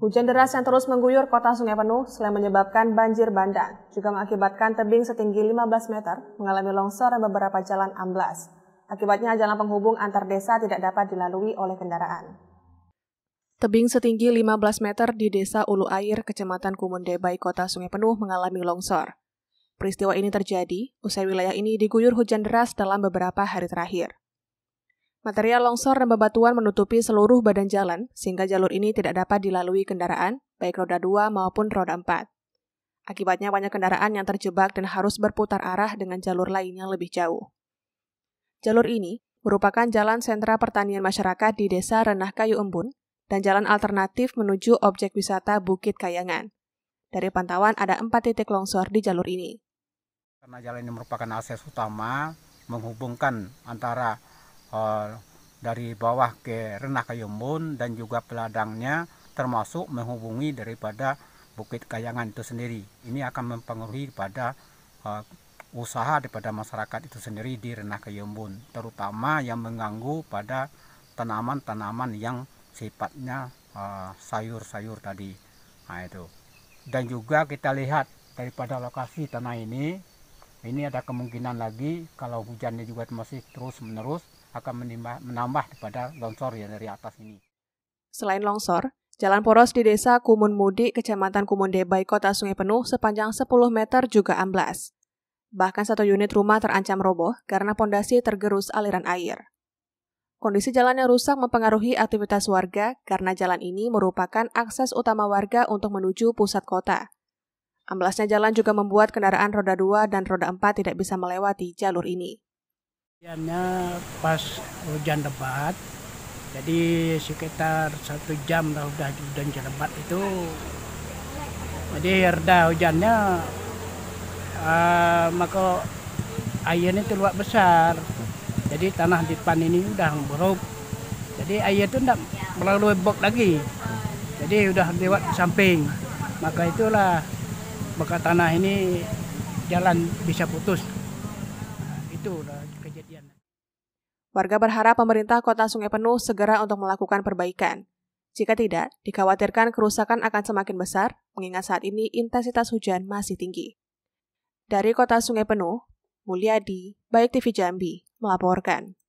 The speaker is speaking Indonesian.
Hujan deras yang terus mengguyur kota Sungai Penuh selain menyebabkan banjir bandang, juga mengakibatkan tebing setinggi 15 meter mengalami longsor dan beberapa jalan amblas. Akibatnya jalan penghubung antar desa tidak dapat dilalui oleh kendaraan. Tebing setinggi 15 meter di Desa Ulu Air, Kecamatan Kumundebai, Kota Sungai Penuh mengalami longsor. Peristiwa ini terjadi usai wilayah ini diguyur hujan deras dalam beberapa hari terakhir. Material longsor dan bebatuan menutupi seluruh badan jalan, sehingga jalur ini tidak dapat dilalui kendaraan, baik roda 2 maupun roda 4. Akibatnya banyak kendaraan yang terjebak dan harus berputar arah dengan jalur lain yang lebih jauh. Jalur ini merupakan jalan sentra pertanian masyarakat di desa Renah Kayu Embun dan jalan alternatif menuju objek wisata Bukit Kayangan. Dari pantauan ada empat titik longsor di jalur ini. Karena jalan ini merupakan akses utama menghubungkan antara Eh, dari bawah ke Renah Kayumbun dan juga peladangnya termasuk menghubungi daripada Bukit Kayangan itu sendiri. Ini akan mempengaruhi pada uh, usaha daripada masyarakat itu sendiri di Renah Kayumbun, terutama yang mengganggu pada tanaman-tanaman yang sifatnya eh, sayur-sayur uh, tadi. Nah itu. Dan juga kita lihat daripada lokasi tanah ini, ini ada kemungkinan lagi kalau hujannya juga masih terus menerus akan menimba, menambah daripada longsor yang dari atas ini. Selain longsor, jalan poros di desa Kumun Mudi, kecamatan Kumun Debai, kota Sungai Penuh sepanjang 10 meter juga amblas. Bahkan satu unit rumah terancam roboh karena pondasi tergerus aliran air. Kondisi jalan yang rusak mempengaruhi aktivitas warga karena jalan ini merupakan akses utama warga untuk menuju pusat kota. Amblasnya jalan juga membuat kendaraan roda 2 dan roda 4 tidak bisa melewati jalur ini. Hujannya pas hujan lebat, jadi sekitar satu jam lah udah hujan lebat itu. Jadi reda hujannya, uh, maka airnya itu luar besar. Jadi tanah di depan ini udah buruk. Jadi air itu tidak melalui bok lagi. Jadi udah lewat samping. Maka itulah bekas tanah ini jalan bisa putus. Nah, itulah kejadian. Warga berharap pemerintah kota Sungai Penuh segera untuk melakukan perbaikan. Jika tidak, dikhawatirkan kerusakan akan semakin besar, mengingat saat ini intensitas hujan masih tinggi. Dari kota Sungai Penuh, Mulyadi, Baik TV Jambi, melaporkan.